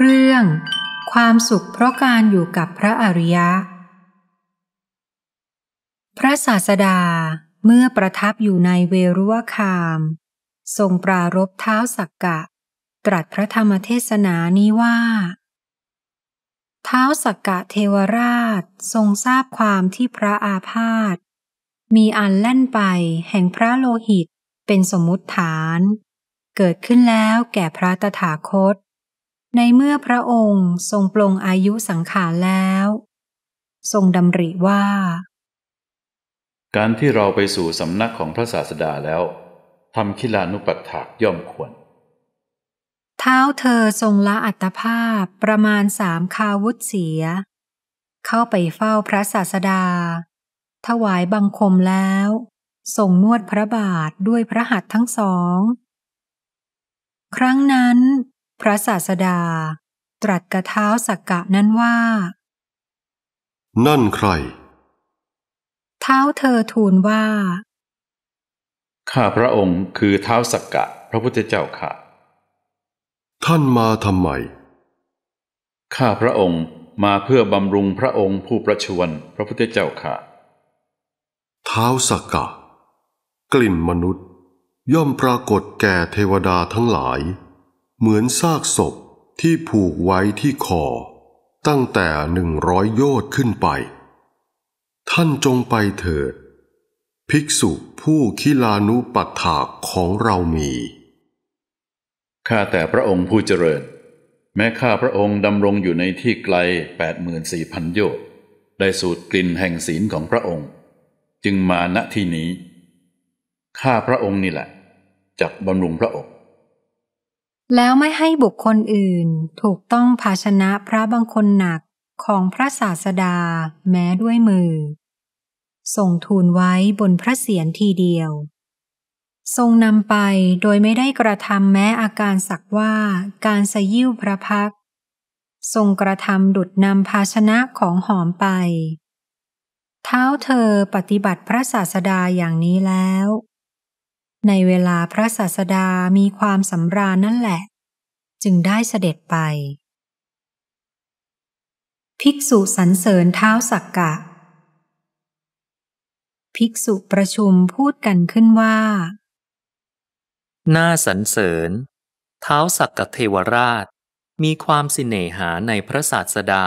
เรื่องความสุขเพราะการอยู่กับพระอริยะ พระศาสดาเมื่อประทับอยู่ในเวรุวคาม ทรงปรารบเท้าสักกะ ตรัสพระธรรมเทศนานี้ว่า เท้าสักกะเทวราชทรงทราบความที่พระอาพาธมีอันแล่นไปแห่งพระโลหิตเป็นสมมุติฐาน เกิดขึ้นแล้วแก่พระตถาคตในเมื่อพระองค์ทรงปลงอายุสังขารแล้ว ทรงดำริว่า การที่เราไปสู่สำนักของพระศาสดาแล้วทำคิลานุปัฏฐากย่อมควร เท้าเธอทรงละอัตภาพประมาณสามคาวุธเสีย เข้าไปเฝ้าพระศาสดา ถวายบังคมแล้ว ทรงนวดพระบาทด้วยพระหัตถ์ทั้งสอง ครั้งนั้นพระศาสดาตรัสกระเท้าสักกะนั้นว่า นั่นใคร เท้าเธอทูลว่า ข้าพระองค์คือเท้าสักกะ พระพุทธเจ้าค่ะ ท่านมาทำไม ข้าพระองค์มาเพื่อบำรุงพระองค์ผู้ประชวรพระพุทธเจ้าค่ะเท้าสักกะ กลิ่นมนุษย์ ย่อมปรากฏแก่เทวดาทั้งหลายเหมือนซากศพที่ผูกไว้ที่คอตั้งแต่หนึ่งร้อยโยน์ขึ้นไป ท่านจงไปเถิดภิกษุผู้คิลานุปัฏฐากของเรามี ข้าแต่พระองค์ผู้เจริญ แม้ข้าพระองค์ดำรงอยู่ในที่ไกล84,000โยชน์ ได้สูดกลิ่นแห่งศีลของพระองค์ จึงมาณที่นี้ ข้าพระองค์นี่แหละ จักบำรุงพระองค์แล้วไม่ให้บุคคลอื่นถูกต้องภาชนะพระบางคนหนักของพระศาสดาแม้ด้วยมือ ส่งทูลไว้บนพระเศียรทีเดียว ทรงนำไปโดยไม่ได้กระทำแม้อาการสักว่าการสยิ้วพระพัก ทรงกระทำดุดนำภาชนะของหอมไป เท้าเธอปฏิบัติพระศาสดาอย่างนี้แล้วในเวลาพระศาสดามีความสำราญนั่นแหละ จึงได้เสด็จไป ภิกษุสรรเสริญเท้าสักกะ ภิกษุประชุมพูดกันขึ้นว่าน่าสรรเสริญเท้าสักกะเทวราชมีความสิเนหาในพระศาสดา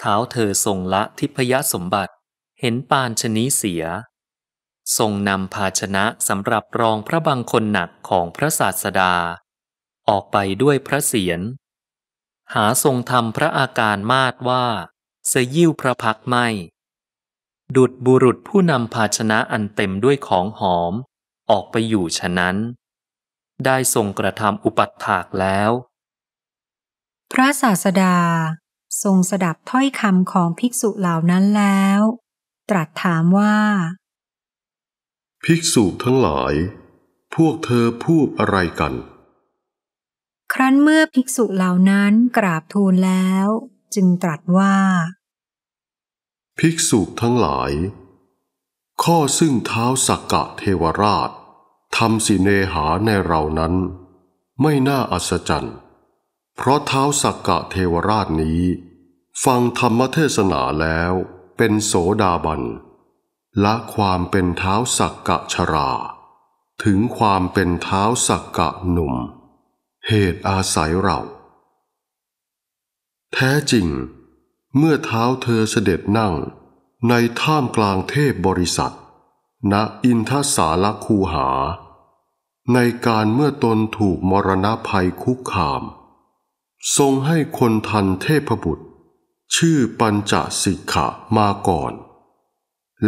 เท้าเธอทรงละทิพยสมบัติเห็นปานชนีเสียทรงนำภาชนะสำหรับรองพระบังคนหนักของพระศาสดา ออกไปด้วยพระเศียรหาทรงทำพระอาการมาดว่าเสยิ้วพระพักไม่ ดุดบุรุษผู้นำภาชนะอันเต็มด้วยของหอม ออกไปอยู่ฉะนั้น ได้ทรงกระทำอุปัฏฐากแล้ว พระศาสดาทรงสดับถ้อยคำของภิกษุเหล่านั้นแล้ว ตรัสถามว่าภิกษุทั้งหลายพวกเธอพูดอะไรกัน ครั้นเมื่อภิกษุเหล่านั้นกราบทูลแล้ว จึงตรัสว่า ภิกษุทั้งหลาย ข้อซึ่งเท้าสักกะเทวราชทำสิเนหาในเรานั้น ไม่น่าอัศจรรย์ เพราะเท้าสักกะเทวราชนี้ ฟังธรรมเทศนาแล้วเป็นโสดาบันละความเป็นเท้าสักกะชรา ถึงความเป็นเท้าสักกะหนุ่ม เหตุอาศัยเรา แท้จริง เมื่อเท้าเธอเสด็จนั่งในท่ามกลางเทพบริษัท ณอินทสาลคูหา ในการเมื่อตนถูกมรณะภัยคุกคาม ทรงให้คนทันเทพบุตร ชื่อปัญจสิกขามาก่อน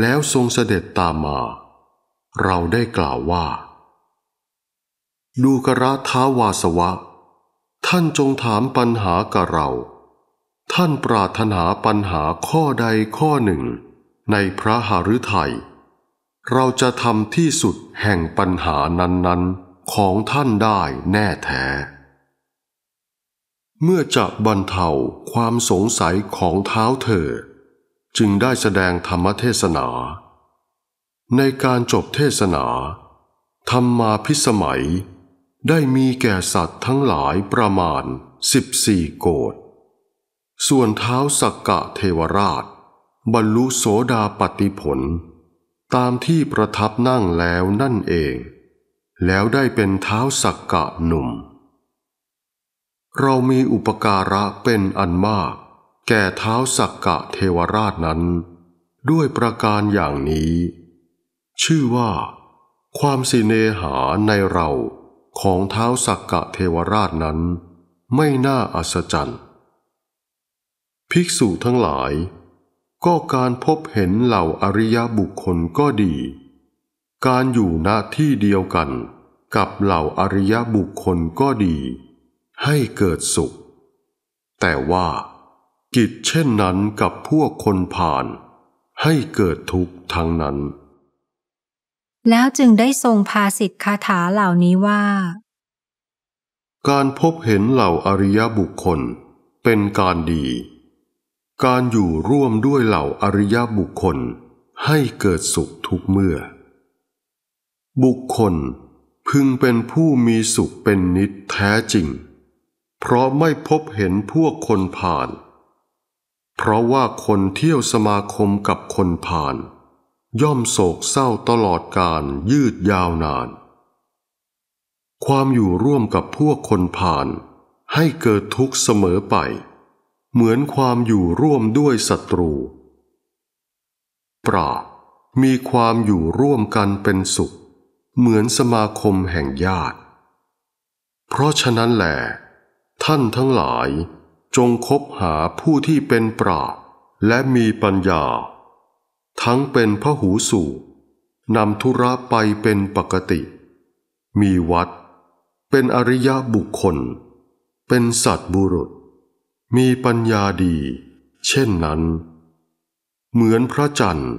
แล้วทรงเสด็จตามมา เราได้กล่าวว่า ดูกระท้าวาสวะ ท่านจงถามปัญหากับเรา ท่านปรารถนาปัญหาข้อใดข้อหนึ่งในพระหฤทยัย เราจะทำที่สุดแห่งปัญหานั้นๆ ของท่านได้แน่แท้ เมื่อจะบรรเทาความสงสัยของเท้าเธอจึงได้แสดงธรรมเทศนา ในการจบเทศนา ธรรมมาพิสมัย ได้มีแก่สัตว์ทั้งหลายประมาณสิบสี่โกดส่วนเท้าสักกะเทวราช บรรลุโสดาปติผล ตามที่ประทับนั่งแล้วนั่นเอง แล้วได้เป็นเท้าสักกะหนุ่ม เรามีอุปการะเป็นอันมากแก่เท้าสักกะเทวราชนั้น ด้วยประการอย่างนี้ ชื่อว่า ความสิเนหาในเราของเท้าสักกะเทวราชนั้น ไม่น่าอัศจรรย์ภิกษุทั้งหลาย ก็การพบเห็นเหล่าอริยบุคคลก็ดี การอยู่ณที่เดียวกันกับเหล่าอริยบุคคลก็ดี ให้เกิดสุขแต่ว่ากิจเช่นนั้นกับพวกคนผ่าน ให้เกิดทุกข์ทางนั้น แล้วจึงได้ทรงพาสิทธิคาถาเหล่านี้ว่า การพบเห็นเหล่าอริยบุคคล เป็นการดี การอยู่ร่วมด้วยเหล่าอริยบุคคล ให้เกิดสุขทุกเมื่อ บุคคลพึงเป็นผู้มีสุขเป็นนิดแท้จริง เพราะไม่พบเห็นพวกคนผ่านเพราะว่าคนเที่ยวสมาคมกับคนผ่าน ย่อมโศกเศร้าตลอดการยืดยาวนาน ความอยู่ร่วมกับพวกคนผ่าน ให้เกิดทุกข์เสมอไป เหมือนความอยู่ร่วมด้วยศัตรู ปรามีความอยู่ร่วมกันเป็นสุข เหมือนสมาคมแห่งญาติ เพราะฉะนั้นแหละท่านทั้งหลายจงคบหาผู้ที่เป็นปราบและมีปัญญา ทั้งเป็นพระหูสูนำธุระไปเป็นปกติ มีวัด เป็นอริยบุคคล เป็นสัตบุรุษ มีปัญญาดี เช่นนั้น เหมือนพระจันทร์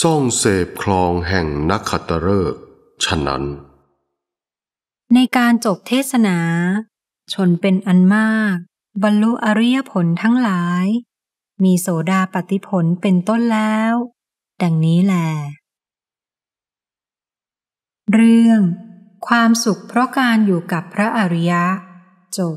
ซ่องเสพคลองแห่งนักขัตฤกษ์ฉะนั้น ในการจบเทศนาชนเป็นอันมากบรรลุอริยผลทั้งหลาย มีโสดาปฏิผลเป็นต้นแล้ว ดังนี้แหละเรื่อง ความสุขเพราะการอยู่กับพระอริยะ จบ